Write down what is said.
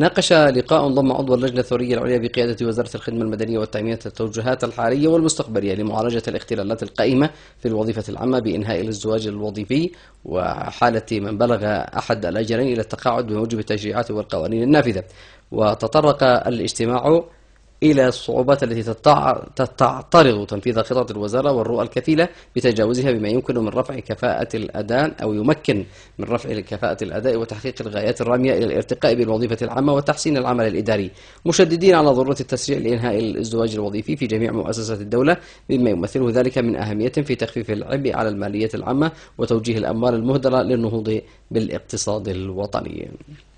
ناقش لقاء ضم عضو اللجنة الثورية العليا بقيادة وزارة الخدمة المدنية والتعمية التوجهات الحالية والمستقبلية لمعالجة الاختلالات القائمة في الوظيفة العامة بإنهاء الزواج الوظيفي وحالة من بلغ أحد الأجلين إلى التقاعد بموجب التشريعات والقوانين النافذة وتطرق الاجتماع إلى الصعوبات التي تعترض تنفيذ خطط الوزارة والرؤى الكفيلة بتجاوزها بما يمكن من رفع كفاءة الأداء أو يمكن من رفع كفاءة الأداء وتحقيق الغايات الرامية إلى الارتقاء بالوظيفة العامة وتحسين العمل الإداري مشددين على ضرورة التسريع لإنهاء الازدواج الوظيفي في جميع مؤسسات الدولة بما يمثله ذلك من أهمية في تخفيف العبء على المالية العامة وتوجيه الأموال المهدرة للنهوض بالاقتصاد الوطني